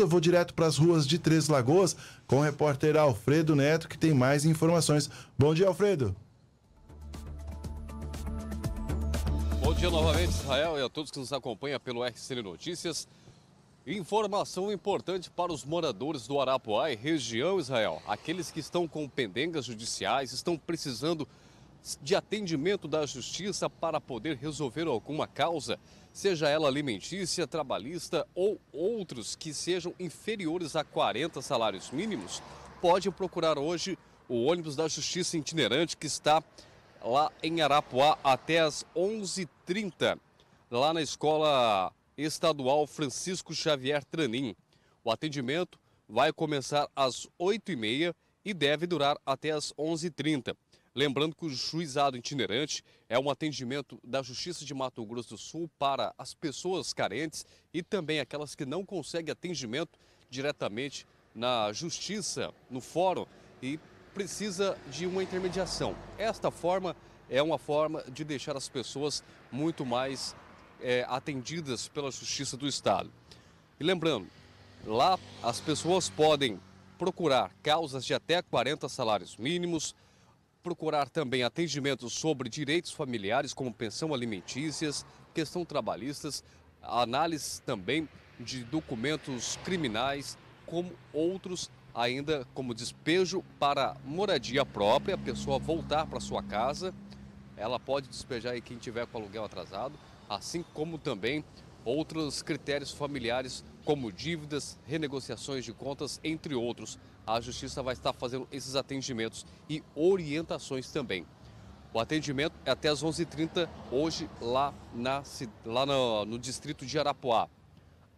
eu vou direto para as ruas de Três Lagoas com o repórter Alfredo Neto, que tem mais informações. Bom dia, Alfredo. Bom dia novamente, Israel, e a todos que nos acompanham pelo RCN Notícias. Informação importante para os moradores do Arapuá e região Israel. Aqueles que estão com pendengas judiciais, estão precisando de atendimento da justiça para poder resolver alguma causa, seja ela alimentícia, trabalhista ou outros que sejam inferiores a 40 salários mínimos, pode procurar hoje o ônibus da justiça itinerante que está lá em Arapuá até as 11h30, lá na escola estadual Francisco Xavier Tranin. O atendimento vai começar às 8h30 e deve durar até às 11h30. Lembrando que o juizado itinerante é um atendimento da Justiça de Mato Grosso do Sul para as pessoas carentes e também aquelas que não conseguem atendimento diretamente na Justiça, no Fórum, e precisa de uma intermediação. Esta forma é uma forma de deixar as pessoas muito mais é, atendidas pela Justiça do Estado. E lembrando, lá as pessoas podem procurar causas de até 40 salários mínimos procurar também atendimentos sobre direitos familiares, como pensão alimentícias, questão trabalhistas, análise também de documentos criminais, como outros ainda como despejo para moradia própria, a pessoa voltar para sua casa, ela pode despejar quem tiver com aluguel atrasado, assim como também outros critérios familiares, como dívidas, renegociações de contas, entre outros. A Justiça vai estar fazendo esses atendimentos e orientações também. O atendimento é até as 11h30 hoje lá, na, lá no, no distrito de Arapuá.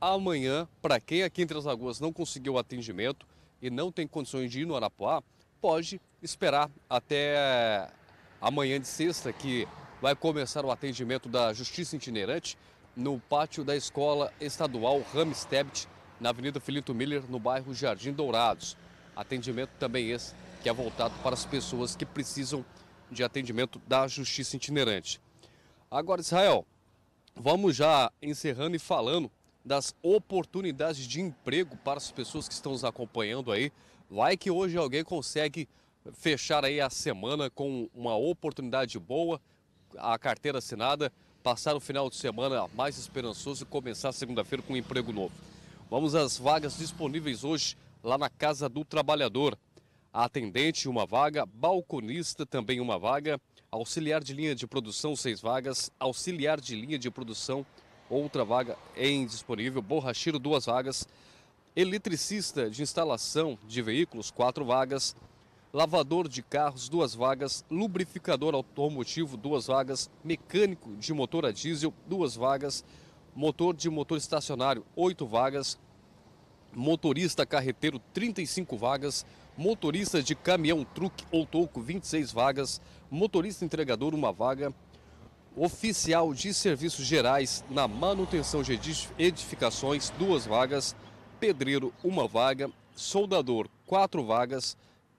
Amanhã, para quem aqui em Três Lagoas não conseguiu o atendimento e não tem condições de ir no Arapuá, pode esperar até amanhã de sexta, que vai começar o atendimento da Justiça Itinerante no pátio da Escola Estadual Ramstebt, na Avenida Filito Miller, no bairro Jardim Dourados. Atendimento também esse que é voltado para as pessoas que precisam de atendimento da Justiça Itinerante. Agora, Israel, vamos já encerrando e falando das oportunidades de emprego para as pessoas que estão nos acompanhando aí. Vai que hoje alguém consegue fechar aí a semana com uma oportunidade boa, a carteira assinada passar o final de semana mais esperançoso e começar segunda-feira com um emprego novo. Vamos às vagas disponíveis hoje lá na Casa do Trabalhador. Atendente, uma vaga, balconista também uma vaga, auxiliar de linha de produção, seis vagas, auxiliar de linha de produção, outra vaga é indisponível, borracheiro, duas vagas, eletricista de instalação de veículos, quatro vagas, lavador de carros, duas vagas, lubrificador automotivo, duas vagas, mecânico de motor a diesel, duas vagas, motor de motor estacionário, oito vagas, motorista carreteiro, 35 vagas, motorista de caminhão, truque ou toco, 26 vagas, motorista entregador, uma vaga, oficial de serviços gerais na manutenção de edificações, duas vagas, pedreiro, uma vaga, soldador, quatro vagas,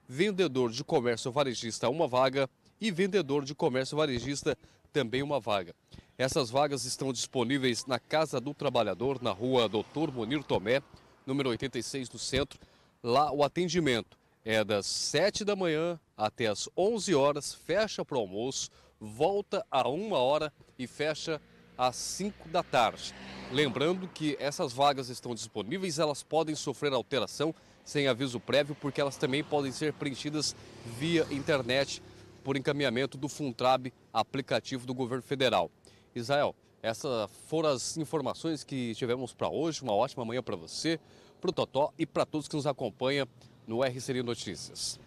vendedor de comércio varejista uma vaga e vendedor de comércio varejista também uma vaga. Essas vagas estão disponíveis na Casa do Trabalhador, na rua Doutor Munir Tomé, número 86 do centro. Lá o atendimento é das 7 da manhã até as 11 horas, fecha para o almoço, volta a 1 hora e fecha às 5 da tarde. Lembrando que essas vagas estão disponíveis, elas podem sofrer alteração sem aviso prévio, porque elas também podem ser preenchidas via internet por encaminhamento do Funtrab, aplicativo do governo federal. Israel, essas foram as informações que tivemos para hoje. Uma ótima manhã para você, para o Totó e para todos que nos acompanham no RCN Notícias.